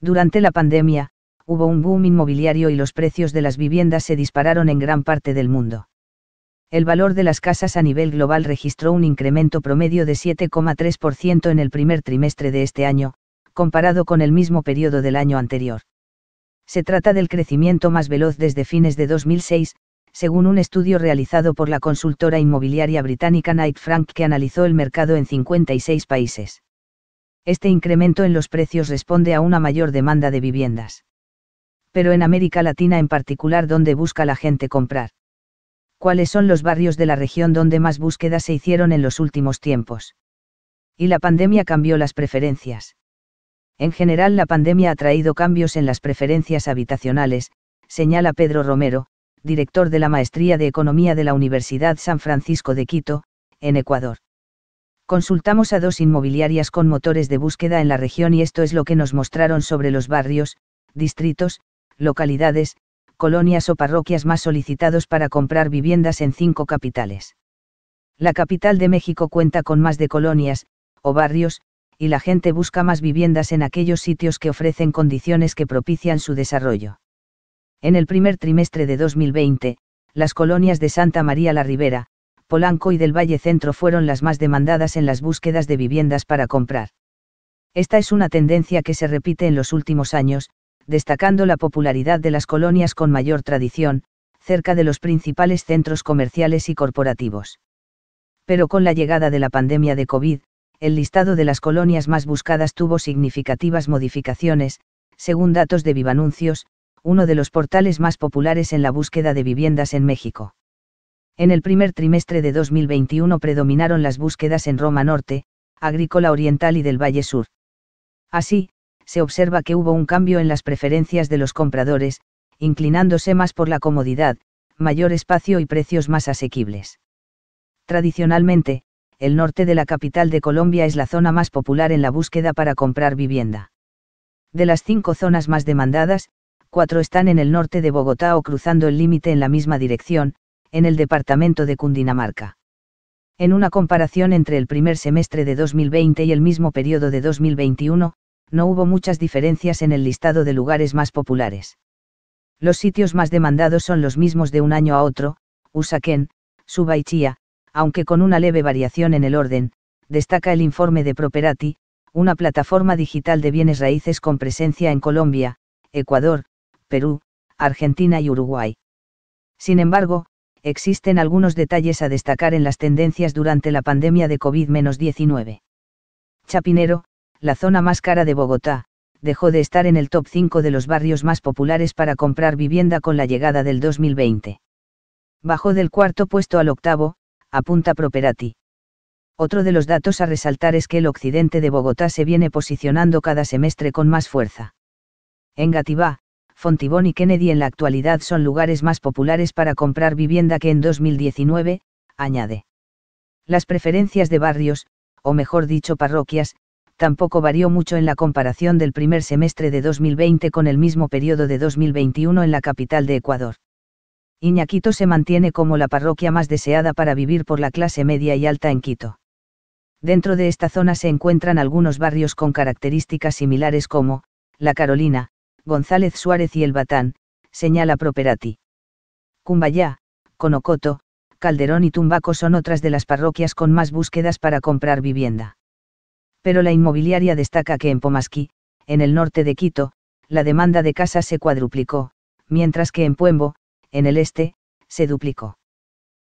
Durante la pandemia, hubo un boom inmobiliario y los precios de las viviendas se dispararon en gran parte del mundo. El valor de las casas a nivel global registró un incremento promedio de 7,3% en el primer trimestre de este año, comparado con el mismo periodo del año anterior. Se trata del crecimiento más veloz desde fines de 2006, según un estudio realizado por la consultora inmobiliaria británica Knight Frank que analizó el mercado en 56 países este incremento en los precios responde a una mayor demanda de viviendas. Pero en América Latina en particular, donde busca la gente comprar? ¿Cuáles son los barrios de la región donde más búsquedas se hicieron en los últimos tiempos? Y la pandemia cambió las preferencias. En general, la pandemia ha traído cambios en las preferencias habitacionales, señala Pedro Romero, director de la Maestría de Economía de la Universidad San Francisco de Quito, en Ecuador. Consultamos a dos inmobiliarias con motores de búsqueda en la región y esto es lo que nos mostraron sobre los barrios, distritos, localidades, colonias o parroquias más solicitados para comprar viviendas en cinco capitales. La capital de México cuenta con más de colonias, o barrios, y la gente busca más viviendas en aquellos sitios que ofrecen condiciones que propician su desarrollo. En el primer trimestre de 2020, las colonias de Santa María la Ribera, Polanco y del Valle Centro fueron las más demandadas en las búsquedas de viviendas para comprar. Esta es una tendencia que se repite en los últimos años, destacando la popularidad de las colonias con mayor tradición, cerca de los principales centros comerciales y corporativos. Pero con la llegada de la pandemia de COVID, el listado de las colonias más buscadas tuvo significativas modificaciones, según datos de Vivanuncios, uno de los portales más populares en la búsqueda de viviendas en México. En el primer trimestre de 2021 predominaron las búsquedas en Roma Norte, Agrícola Oriental y del Valle Sur. Así, se observa que hubo un cambio en las preferencias de los compradores, inclinándose más por la comodidad, mayor espacio y precios más asequibles. Tradicionalmente, el norte de la capital de Colombia es la zona más popular en la búsqueda para comprar vivienda. De las cinco zonas más demandadas, cuatro están en el norte de Bogotá o cruzando el límite en la misma dirección, en el departamento de Cundinamarca. En una comparación entre el primer semestre de 2020 y el mismo periodo de 2021, no hubo muchas diferencias en el listado de lugares más populares. Los sitios más demandados son los mismos de un año a otro, Usaquén, Suba aunque con una leve variación en el orden, destaca el informe de Properati, una plataforma digital de bienes raíces con presencia en Colombia, Ecuador, Perú, Argentina y Uruguay. Sin embargo, existen algunos detalles a destacar en las tendencias durante la pandemia de COVID-19. Chapinero, la zona más cara de Bogotá, dejó de estar en el top 5 de los barrios más populares para comprar vivienda con la llegada del 2020. Bajó del cuarto puesto al octavo, apunta Properati. Otro de los datos a resaltar es que el occidente de Bogotá se viene posicionando cada semestre con más fuerza. En Gatibá Fontibón y Kennedy en la actualidad son lugares más populares para comprar vivienda que en 2019, añade. Las preferencias de barrios, o mejor dicho parroquias, tampoco varió mucho en la comparación del primer semestre de 2020 con el mismo periodo de 2021 en la capital de Ecuador. Iñaquito se mantiene como la parroquia más deseada para vivir por la clase media y alta en Quito. Dentro de esta zona se encuentran algunos barrios con características similares como, La Carolina, González Suárez y el Batán, señala Properati. Cumbayá, Conocoto, Calderón y Tumbaco son otras de las parroquias con más búsquedas para comprar vivienda. Pero la inmobiliaria destaca que en Pomasquí, en el norte de Quito, la demanda de casas se cuadruplicó, mientras que en Puembo, en el este, se duplicó.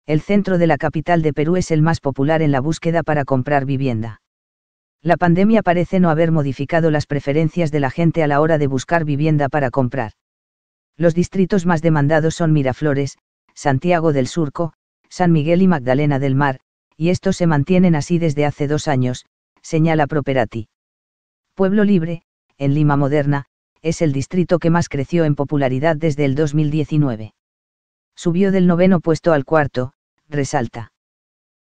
El centro de la capital de Perú es el más popular en la búsqueda para comprar vivienda. La pandemia parece no haber modificado las preferencias de la gente a la hora de buscar vivienda para comprar. Los distritos más demandados son Miraflores, Santiago del Surco, San Miguel y Magdalena del Mar, y estos se mantienen así desde hace dos años, señala Properati. Pueblo Libre, en Lima Moderna, es el distrito que más creció en popularidad desde el 2019. Subió del noveno puesto al cuarto, resalta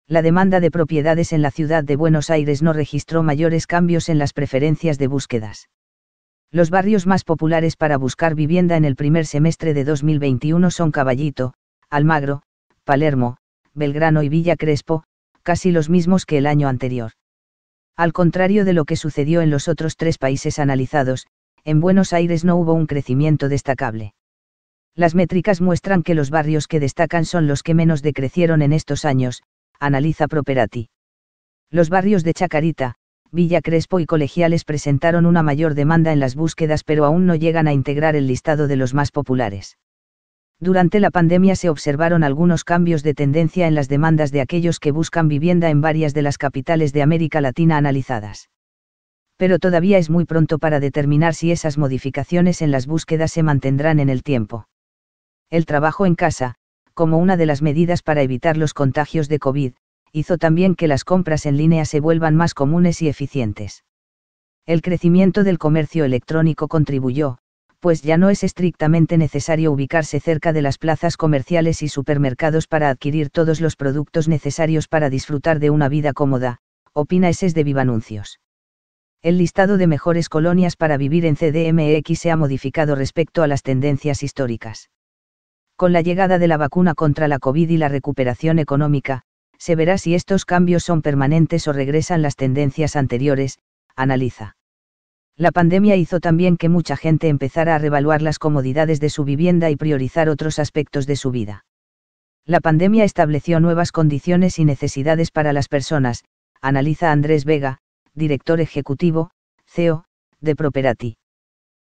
la demanda de propiedades en la ciudad de Buenos Aires no registró mayores cambios en las preferencias de búsquedas. Los barrios más populares para buscar vivienda en el primer semestre de 2021 son Caballito, Almagro, Palermo, Belgrano y Villa Crespo, casi los mismos que el año anterior. Al contrario de lo que sucedió en los otros tres países analizados, en Buenos Aires no hubo un crecimiento destacable. Las métricas muestran que los barrios que destacan son los que menos decrecieron en estos años, analiza Properati. Los barrios de Chacarita, Villa Crespo y Colegiales presentaron una mayor demanda en las búsquedas pero aún no llegan a integrar el listado de los más populares. Durante la pandemia se observaron algunos cambios de tendencia en las demandas de aquellos que buscan vivienda en varias de las capitales de América Latina analizadas. Pero todavía es muy pronto para determinar si esas modificaciones en las búsquedas se mantendrán en el tiempo. El trabajo en casa, como una de las medidas para evitar los contagios de COVID, hizo también que las compras en línea se vuelvan más comunes y eficientes. El crecimiento del comercio electrónico contribuyó, pues ya no es estrictamente necesario ubicarse cerca de las plazas comerciales y supermercados para adquirir todos los productos necesarios para disfrutar de una vida cómoda, opina Eses de Vivanuncios. El listado de mejores colonias para vivir en CDMX se ha modificado respecto a las tendencias históricas con la llegada de la vacuna contra la COVID y la recuperación económica, se verá si estos cambios son permanentes o regresan las tendencias anteriores, analiza. La pandemia hizo también que mucha gente empezara a revaluar las comodidades de su vivienda y priorizar otros aspectos de su vida. La pandemia estableció nuevas condiciones y necesidades para las personas, analiza Andrés Vega, director ejecutivo, CEO, de Properati.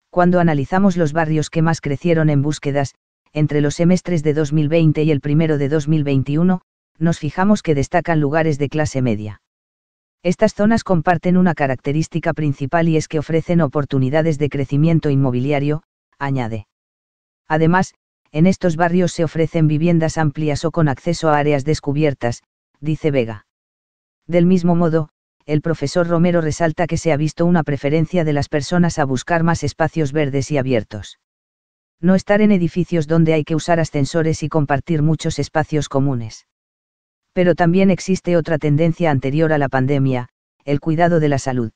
Cuando analizamos los barrios que más crecieron en búsquedas, entre los semestres de 2020 y el primero de 2021, nos fijamos que destacan lugares de clase media. Estas zonas comparten una característica principal y es que ofrecen oportunidades de crecimiento inmobiliario, añade. Además, en estos barrios se ofrecen viviendas amplias o con acceso a áreas descubiertas, dice Vega. Del mismo modo, el profesor Romero resalta que se ha visto una preferencia de las personas a buscar más espacios verdes y abiertos no estar en edificios donde hay que usar ascensores y compartir muchos espacios comunes. Pero también existe otra tendencia anterior a la pandemia, el cuidado de la salud.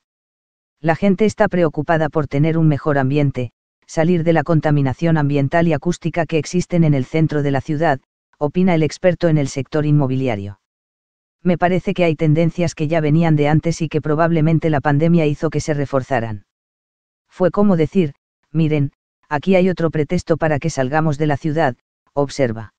La gente está preocupada por tener un mejor ambiente, salir de la contaminación ambiental y acústica que existen en el centro de la ciudad, opina el experto en el sector inmobiliario. Me parece que hay tendencias que ya venían de antes y que probablemente la pandemia hizo que se reforzaran. Fue como decir, miren, aquí hay otro pretexto para que salgamos de la ciudad, observa.